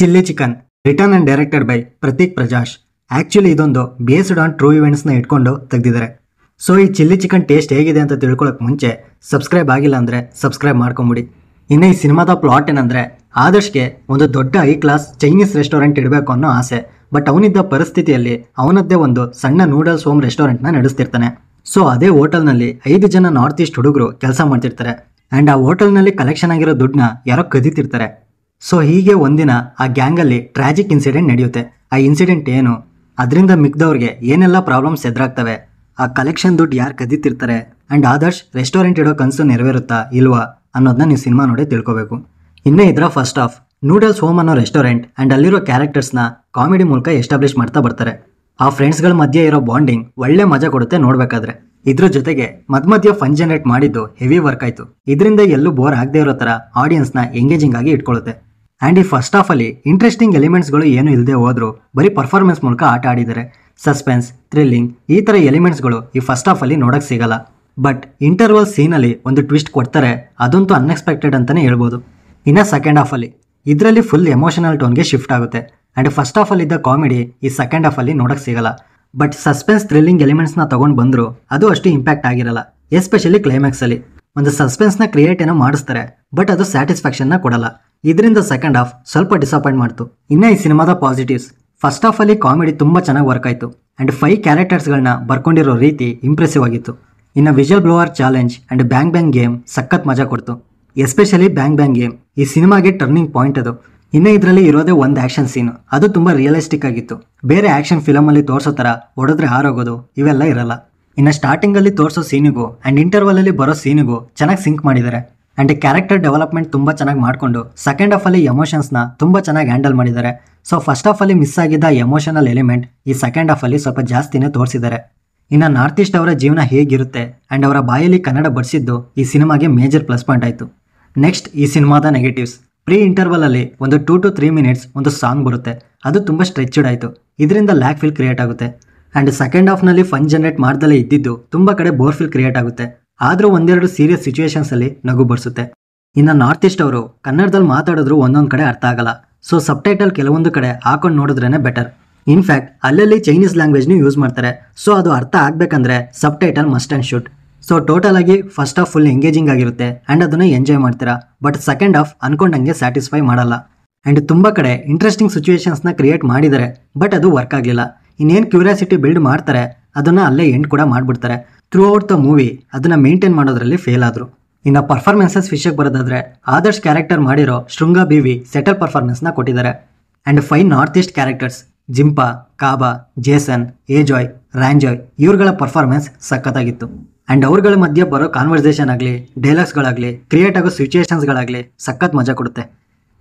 chilli chicken written and directed by Prateek Prakash actually ಇದೊಂದು based on true ಇವೆಂಟ್ಸ್ನ ಇಟ್ಕೊಂಡು ತೆಗ್ದಿದ್ದಾರೆ ಸೊ ಈ ಚಿಲ್ಲಿ ಚಿಕನ್ ಟೇಸ್ಟ್ ಹೇಗಿದೆ ಅಂತ ತಿಳ್ಕೊಳ್ಳೋಕೆ ಮುಂಚೆ ಸಬ್ಸ್ಕ್ರೈಬ್ ಆಗಿಲ್ಲ ಅಂದರೆ ಸಬ್ಸ್ಕ್ರೈಬ್ ಮಾಡ್ಕೊಂಬಿಡಿ ಇನ್ನು ಈ ಸಿನಿಮಾದ ಪ್ಲಾಟ್ ಏನಂದರೆ ಆದರ್ಶ್ಗೆ ಒಂದು ದೊಡ್ಡ ಹೈ ಕ್ಲಾಸ್ ಚೈನೀಸ್ ರೆಸ್ಟೋರೆಂಟ್ ಇಡಬೇಕು ಅನ್ನೋ ಆಸೆ ಬಟ್ ಅವನಿದ್ದ ಪರಿಸ್ಥಿತಿಯಲ್ಲಿ ಅವನದ್ದೇ ಒಂದು ಸಣ್ಣ ನೂಡಲ್ಸ್ ಹೋಮ್ ರೆಸ್ಟೋರೆಂಟ್ನ ನಡೆಸ್ತಿರ್ತಾನೆ ಸೊ ಅದೇ ಹೋಟೆಲ್ನಲ್ಲಿ ಐದು ಜನ ನಾರ್ತ್ ಈಸ್ಟ್ ಹುಡುಗರು ಕೆಲಸ ಮಾಡ್ತಿರ್ತಾರೆ ಆ್ಯಂಡ್ ಆ ಹೋಟೆಲ್ನಲ್ಲಿ ಕಲೆಕ್ಷನ್ ಆಗಿರೋ ದುಡ್ಡನ್ನ ಯಾರೋ ಕದಿತಿರ್ತಾರೆ ಸೊ ಹೀಗೆ ಒಂದಿನ ಆ ಗ್ಯಾಂಗಲ್ಲಿ ಟ್ರಾಜಿಕ್ ಇನ್ಸಿಡೆಂಟ್ ನಡೆಯುತ್ತೆ ಆ ಇನ್ಸಿಡೆಂಟ್ ಏನು ಅದರಿಂದ ಮಿಕ್ದವ್ರಿಗೆ ಏನೆಲ್ಲ ಪ್ರಾಬ್ಲಮ್ಸ್ ಎದುರಾಗ್ತವೆ ಆ ಕಲೆಕ್ಷನ್ ದುಡ್ಡು ಯಾರು ಕದೀತಿರ್ತಾರೆ ಆ್ಯಂಡ್ ಆದರ್ಶ್ ರೆಸ್ಟೋರೆಂಟ್ ಇಡೋ ಕನಸು ನೆರವೇರುತ್ತಾ ಇಲ್ವಾ ಅನ್ನೋದನ್ನ ನೀವು ಸಿನಿಮಾ ನೋಡಿ ತಿಳ್ಕೋಬೇಕು ಇನ್ನೇ ಇದರ ಫಸ್ಟ್ ಆಫ್ ನೂಡಲ್ಸ್ ಹೋಮ್ ಅನ್ನೋ ರೆಸ್ಟೋರೆಂಟ್ ಆ್ಯಂಡ್ ಅಲ್ಲಿರೋ ಕ್ಯಾರೆಕ್ಟರ್ಸ್ನ ಕಾಮಿಡಿ ಮೂಲಕ ಎಸ್ಟಾಬ್ಲಿಷ್ ಮಾಡ್ತಾ ಬರ್ತಾರೆ ಆ ಫ್ರೆಂಡ್ಸ್ಗಳ ಮಧ್ಯೆ ಇರೋ ಬಾಂಡಿಂಗ್ ಒಳ್ಳೆ ಮಜಾ ಕೊಡುತ್ತೆ ನೋಡಬೇಕಾದ್ರೆ ಇದ್ರ ಜೊತೆಗೆ ಮಧ್ಯ ಫನ್ ಜನರೇಟ್ ಮಾಡಿದ್ದು ಹೆವಿ ವರ್ಕ್ ಆಯಿತು ಇದರಿಂದ ಎಲ್ಲೂ ಬೋರ್ ಆಗದೆ ಇರೋ ಥರ ಆಡಿಯನ್ಸ್ನ ಎಂಗೇಜಿಂಗ್ ಆಗಿ ಇಟ್ಕೊಳ್ಳುತ್ತೆ ಆ್ಯಂಡ್ ಈ ಫಸ್ಟ್ ಆಫಲ್ಲಿ ಇಂಟ್ರೆಸ್ಟಿಂಗ್ ಎಲಿಮೆಂಟ್ಸ್ಗಳು ಏನೂ ಇಲ್ಲದೆ ಹೋದರೂ ಬರೀ ಪರ್ಫಾರ್ಮೆನ್ಸ್ ಮೂಲಕ ಆಟ ಆಡಿದ್ದಾರೆ ಸಸ್ಪೆನ್ಸ್ ಥ್ರಿಲ್ಲಿಂಗ್ ಈ ಥರ ಎಲಿಮೆಂಟ್ಸ್ಗಳು ಈ ಫಸ್ಟ್ ಅಲ್ಲಿ ನೋಡೋಕ್ಕೆ ಸಿಗಲ್ಲ ಬಟ್ ಇಂಟರ್ವಲ್ ಸೀನಲ್ಲಿ ಒಂದು ಟ್ವಿಸ್ಟ್ ಕೊಡ್ತಾರೆ ಅದಂತೂ ಅನ್ಎಕ್ಸ್ಪೆಕ್ಟೆಡ್ ಅಂತಲೇ ಹೇಳ್ಬೋದು ಇನ್ನು ಸೆಕೆಂಡ್ ಹಾಫಲ್ಲಿ ಇದರಲ್ಲಿ ಫುಲ್ ಎಮೋಷನಲ್ ಟೋನ್ಗೆ ಶಿಫ್ಟ್ ಆಗುತ್ತೆ ಆ್ಯಂಡ್ ಫಸ್ಟ್ ಆಫಲ್ಲಿ ಇದ್ದ ಕಾಮಿಡಿ ಈ ಸೆಕೆಂಡ್ ಹಾಫಲ್ಲಿ ನೋಡೋಕೆ ಸಿಗಲ್ಲ ಬಟ್ ಸಸ್ಪೆನ್ಸ್ ಥ್ರಿಲ್ಲಿಂಗ್ ಎಲಿಮೆಂಟ್ಸ್ನ ತೊಗೊಂಡು ಬಂದರೂ ಅದು ಅಷ್ಟು ಇಂಪ್ಯಾಕ್ಟ್ ಆಗಿರಲ್ಲ ಎಸ್ಪೆಷಲಿ ಕ್ಲೈಮ್ಯಾಕ್ಸಲ್ಲಿ ಒಂದು ಸಸ್ಪೆನ್ಸ್ನ ಕ್ರಿಯೇಟ್ ಏನೋ ಮಾಡಿಸ್ತಾರೆ ಬಟ್ ಅದು ಸ್ಯಾಟಿಸ್ಫ್ಯಾಕ್ಷನ್ನ ಕೊಡಲ್ಲ ಇದರಿಂದ ಸೆಕೆಂಡ್ ಹಾಫ್ ಸ್ವಲ್ಪ ಡಿಸಪಾಯಿಂಟ್ ಮಾಡ್ತು ಇನ್ನ ಈ ಸಿನಿಮಾದ ಪಾಸಿಟಿವ್ಸ್ ಫಸ್ಟ್ ಆಫ್ ಅಲ್ಲಿ ಕಾಮಿಡಿ ತುಂಬ ಚೆನ್ನಾಗಿ ವರ್ಕ್ ಆಯಿತು ಆ್ಯಂಡ್ ಫೈವ್ ಕ್ಯಾರೆಕ್ಟರ್ಸ್ಗಳನ್ನ ಬರ್ಕೊಂಡಿರೋ ರೀತಿ ಇಂಪ್ರೆಸಿವ್ ಆಗಿತ್ತು ಇನ್ನು whistle blower challenge and bang bang game ಸಖತ್ ಮಜಾ ಕೊಡ್ತು ಎಸ್ಪೆಷಲಿ ಬ್ಯಾಂಗ್ ಬ್ಯಾಂಗ್ ಗೇಮ್ ಈ ಸಿನಿಮಾಗೆ ಟರ್ನಿಂಗ್ ಪಾಯಿಂಟ್ ಅದು ಇನ್ನು ಇದರಲ್ಲಿ ಇರೋದೇ ಒಂದು ಆ್ಯಕ್ಷನ್ ಸೀನ್ ಅದು ತುಂಬ ರಿಯಲಿಸ್ಟಿಕ್ ಆಗಿತ್ತು ಬೇರೆ ಆ್ಯಕ್ಷನ್ ಫಿಲಮಲ್ಲಿ ತೋರಿಸೋ ಥರ ಹೊಡೆದ್ರೆ ಹಾರೋಗೋದು ಇವೆಲ್ಲ ಇರಲ್ಲ ಇನ್ನು ಸ್ಟಾರ್ಟಿಂಗಲ್ಲಿ ತೋರಿಸೋ ಸೀನಿಗೂ ಆ್ಯಂಡ್ ಇಂಟರ್ವಲಲ್ಲಿ ಬರೋ ಸೀನಿಗೂ ಚೆನ್ನಾಗಿ ಸಿಂಕ್ ಮಾಡಿದ್ದಾರೆ ಆ್ಯಂಡ್ ಕ್ಯಾರೆಕ್ಟರ್ ಡೆವಲಪ್ಮೆಂಟ್ ತುಂಬ ಚೆನ್ನಾಗಿ ಮಾಡಿಕೊಂಡು ಸೆಕೆಂಡ್ ಎಮೋಷನ್ಸ್ ಎಮೋಷನ್ಸ್ನ ತುಂಬ ಚೆನ್ನಾಗಿ ಹ್ಯಾಂಡಲ್ ಮಾಡಿದ್ದಾರೆ ಸೊ ಫಸ್ಟ್ ಅಲ್ಲಿ ಮಿಸ್ ಆಗಿದ್ದ ಎಮೋಷನಲ್ ಎಲಿಮೆಂಟ್ ಈ ಸೆಕೆಂಡ್ ಅಲ್ಲಿ ಸ್ವಲ್ಪ ಜಾಸ್ತಿನೇ ತೋರಿಸಿದ್ದಾರೆ ಇನ್ನು ನಾರ್ತ್ ಈಸ್ಟ್ ಅವರ ಜೀವನ ಹೇಗಿರುತ್ತೆ ಆ್ಯಂಡ್ ಅವರ ಬಾಯಲ್ಲಿ ಕನ್ನಡ ಬಡಿಸಿದ್ದು ಈ ಸಿನಿಮಾಗೆ ಮೇಜರ್ ಪ್ಲಸ್ ಪಾಯಿಂಟ್ ಆಯಿತು ನೆಕ್ಸ್ಟ್ ಈ ಸಿನಿಮಾದ ನೆಗೆಟಿವ್ಸ್ ಪ್ರೀ ಇಂಟರ್ವಲಲ್ಲಿ ಒಂದು ಟೂ ಟು ತ್ರೀ ಮಿನಿಟ್ಸ್ ಒಂದು ಸಾಂಗ್ ಬರುತ್ತೆ ಅದು ತುಂಬ ಸ್ಟ್ರೆಚ್ಡ್ ಆಯಿತು ಇದರಿಂದ ಲ್ಯಾಕ್ ಫೀಲ್ ಕ್ರಿಯೇಟ್ ಆಗುತ್ತೆ ಆ್ಯಂಡ್ ಸೆಕೆಂಡ್ ಹಾಫ್ನಲ್ಲಿ ಫನ್ ಜನರೇಟ್ ಮಾಡ್ದಲ್ಲೇ ಇದ್ದಿದ್ದು ತುಂಬ ಕಡೆ ಬೋರ್ಫಿಲ್ ಕ್ರಿಯೇಟ್ ಆಗುತ್ತೆ ಆದರೂ ಒಂದೆರಡು ಸೀರಿಯಸ್ ಸಿಚುವೇಶನ್ಸಲ್ಲಿ ನಗು ಬರ್ಸುತ್ತೆ ಇನ್ನು ನಾರ್ತ್ ಈಸ್ಟ್ ಅವರು ಕನ್ನಡದಲ್ಲಿ ಮಾತಾಡಿದ್ರು ಒಂದೊಂದು ಕಡೆ ಅರ್ಥ ಆಗಲ್ಲ ಸೊ ಸಬ್ ಟೈಟಲ್ ಕೆಲವೊಂದು ಕಡೆ ಹಾಕೊಂಡು ನೋಡಿದ್ರೇ ಬೆಟರ್ ಇನ್ಫ್ಯಾಕ್ಟ್ ಅಲ್ಲಲ್ಲಿ ಚೈನೀಸ್ ಲ್ಯಾಂಗ್ವೇಜ್ನು ಯೂಸ್ ಮಾಡ್ತಾರೆ ಸೊ ಅದು ಅರ್ಥ ಆಗಬೇಕಂದ್ರೆ subtitle must and shoot so total ಆಗಿ ಫಸ್ಟ್ ಹಾಫ್ ಫುಲ್ ಎಂಗೇಜಿಂಗ್ ಆಗಿರುತ್ತೆ ಆ್ಯಂಡ್ ಅದನ್ನು ಎಂಜಾಯ್ ಮಾಡ್ತೀರಾ ಬಟ್ ಸೆಕೆಂಡ್ ಹಾಫ್ ಅನ್ಕೊಂಡಂಗೆ ಸ್ಯಾಟಿಸ್ಫೈ ಮಾಡಲ್ಲ ಆ್ಯಂಡ್ ತುಂಬ ಕಡೆ ಇಂಟ್ರೆಸ್ಟಿಂಗ್ ಸಿಚುವೇಶನ್ಸ್ನ ಕ್ರಿಯೇಟ್ ಮಾಡಿದರೆ ಬಟ್ ಅದು ವರ್ಕ್ ಆಗಲಿಲ್ಲ ಇನ್ನೇನು ಕ್ಯೂರಿಯಾಸಿಟಿ ಬಿಲ್ಡ್ ಮಾಡ್ತಾರೆ ಅದನ್ನು ಅಲ್ಲೇ ಎಂಡ್ ಕೂಡ ಮಾಡಿಬಿಡ್ತಾರೆ ಥ್ರೂ ಔಟ್ ದ ಮೂವಿ ಅದನ್ನು ಮೇಂಟೈನ್ ಮಾಡೋದ್ರಲ್ಲಿ ಫೇಲ್ ಆದರು ಇನ್ನು ಪರ್ಫಾರ್ಮೆನ್ಸಸ್ ವಿಷಯಕ್ಕೆ ಬರೋದಾದರೆ ಆದರ್ಶ್ ಕ್ಯಾರೆಕ್ಟರ್ ಮಾಡಿರೋ ಶೃಂಗ ಬಿವಿ ಸೆಟಲ್ ಪರ್ಫಾರ್ಮೆನ್ಸ್ನ ಕೊಟ್ಟಿದ್ದಾರೆ and five north east characters Jimpa Kaba Jason ಏಜಾಯ್ ರ್ಯಾಂಜಾಯ್ ಇವ್ರಗಳ ಪರ್ಫಾರ್ಮೆನ್ಸ್ ಸಖತ್ತಾಗಿತ್ತು ಆ್ಯಂಡ್ ಅವ್ರಗಳ ಮಧ್ಯೆ ಬರೋ ಕಾನ್ವರ್ಸೇಷನ್ ಆಗಲಿ ಡೈಲಾಗ್ಸ್ಗಳಾಗಲಿ ಕ್ರಿಯೇಟ್ ಆಗೋ ಸಿಚುಯೇಷನ್ಸ್ಗಳಾಗಲಿ ಸಖತ್ ಮಜಾ ಕೊಡುತ್ತೆ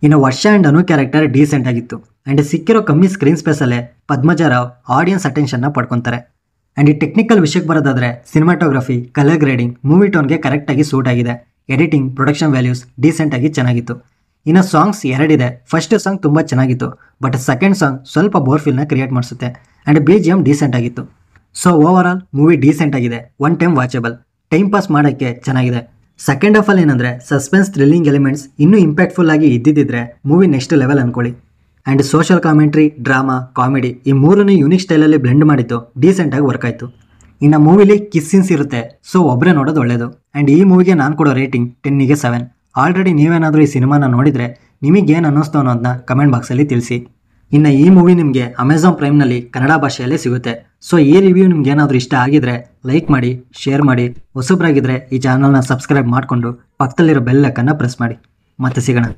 ಇನ್ನು Varsha and Anu character decent ಆಗಿತ್ತು ಆ್ಯಂಡ್ ಸಿಕ್ಕಿರೋ ಕಮ್ಮಿ ಸ್ಕ್ರೀನ್ ಸ್ಪೇಸಲ್ಲೇ ಪದ್ಮಜರಾವ್ ಆಡಿಯನ್ಸ್ ಅಟೆನ್ಷನ್ನ ಪಡ್ಕೊತಾರೆ ಆ್ಯಂಡ್ ಈ ಟೆಕ್ನಿಕಲ್ ವಿಷಯಕ್ಕೆ ಬರೋದಾದರೆ ಸಿನಿಮಾಟೋಗ್ರಫಿ ಕಲರ್ ಗ್ರೇಡಿಂಗ್ ಮೂವಿ ಟೋನ್ಗೆ ಕರೆಕ್ಟಾಗಿ ಸೂಟ್ ಆಗಿದೆ ಎಡಿಟಿಂಗ್ ಪ್ರೊಡಕ್ಷನ್ ವ್ಯಾಲ್ಯೂಸ್ ಡೀಸೆಂಟಾಗಿ ಚೆನ್ನಾಗಿತ್ತು ಇನ್ನು ಸಾಂಗ್ಸ್ ಎರಡಿದೆ ಫಸ್ಟ್ ಸಾಂಗ್ ತುಂಬ ಚೆನ್ನಾಗಿತ್ತು ಬಟ್ ಸೆಕೆಂಡ್ ಸಾಂಗ್ ಸ್ವಲ್ಪ ಬೋರ್ಫಿಲ್ನ ಕ್ರಿಯೇಟ್ ಮಾಡಿಸುತ್ತೆ and B G M decent ಆಗಿತ್ತು so overall movie decent ಆಗಿದೆ one time watchable time pass ಮಾಡೋಕ್ಕೆ ಚೆನ್ನಾಗಿದೆ ಸೆಕೆಂಡ್ ಆಫ್ ಆಲ್ ಏನಂದರೆ ಸಸ್ಪೆನ್ಸ್ ಥ್ರಿಲ್ಲಿಂಗ್ ಎಲಿಮೆಂಟ್ಸ್ ಇನ್ನೂ ಇಂಪ್ಯಾಕ್ಟ್ಫುಲ್ ಆಗಿ ಇದ್ದಿದ್ದರೆ ಮೂವಿ ನೆಕ್ಸ್ಟ್ ಲೆವೆಲ್ ಅಂದ್ಕೊಳ್ಳಿ and social commentary drama comedy ಈ ಮೂರನೇ ಯುನಿಕ್ ಸ್ಟೈಲಲ್ಲಿ ಬ್ಲೆಂಡ್ ಮಾಡಿತ್ತು ಡೀಸೆಂಟಾಗಿ ವರ್ಕ್ ಆಯಿತು ಇನ್ನು ಮೂವಿಲಿ ಕಿಸ್ ಸೀನ್ಸ್ ಇರುತ್ತೆ ಸೊ ಒಬ್ಬರೇ ನೋಡೋದು ಒಳ್ಳೆಯದು ಆ್ಯಂಡ್ ಈ ಮೂವಿಗೆ ನಾನು ಕೊಡೋ ರೇಟಿಂಗ್ ಟೆನ್ನಿಗೆ ಸೆವೆನ್ ಆಲ್ರೆಡಿ ನೀವೇನಾದರೂ ಈ ಸಿನಿಮಾನ ನೋಡಿದರೆ ನಿಮಗೇನು ಅನ್ನಿಸ್ತು ಅನ್ನೋದನ್ನ ಕಮೆಂಟ್ ಬಾಕ್ಸಲ್ಲಿ ತಿಳಿಸಿ ಇನ್ನು ಈ ಮೂವಿ ನಿಮಗೆ ಅಮೆಝಾನ್ ಪ್ರೈಮ್ನಲ್ಲಿ ಕನ್ನಡ ಭಾಷೆಯಲ್ಲೇ ಸಿಗುತ್ತೆ ಸೊ ಈ ರಿವ್ಯೂ ಏನಾದರೂ ಇಷ್ಟ ಆಗಿದ್ರೆ ಲೈಕ್ ಮಾಡಿ ಶೇರ್ ಮಾಡಿ ಹೊಸಬ್ರಾಗಿದ್ದರೆ ಈ ಚಾನಲ್ನ ಸಬ್ಸ್ಕ್ರೈಬ್ ಮಾಡಿಕೊಂಡು ಪಕ್ಕದಲ್ಲಿರೋ ಬೆಲ್ಲಕ್ಕನ್ನು ಪ್ರೆಸ್ ಮಾಡಿ ಮತ್ತೆ ಸಿಗೋಣ